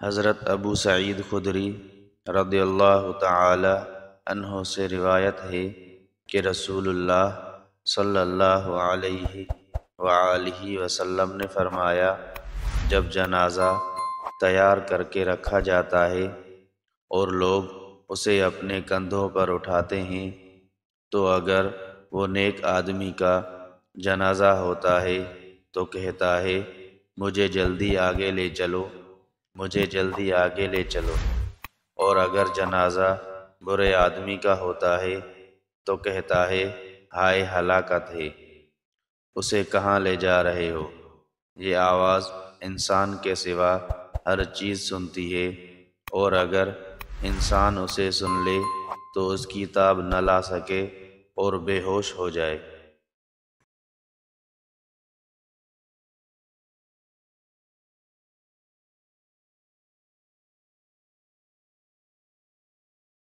हज़रत अबू सईद खुदरी रदी अल्लाह तहों से रिवायत है कि रसूलुल्लाह सल्लल्लाहु अलैहि वसल्लम ने फरमाया जब जनाजा तैयार करके रखा जाता है और लोग उसे अपने कंधों पर उठाते हैं तो अगर वो नेक आदमी का जनाजा होता है तो कहता है मुझे जल्दी आगे ले चलो मुझे जल्दी आगे ले चलो और अगर जनाजा बुरे आदमी का होता है तो कहता है हाय हलाकत है उसे कहाँ ले जा रहे हो ये आवाज़ इंसान के सिवा हर चीज़ सुनती है और अगर इंसान उसे सुन ले तो उसकी ताब न ला सके और बेहोश हो जाए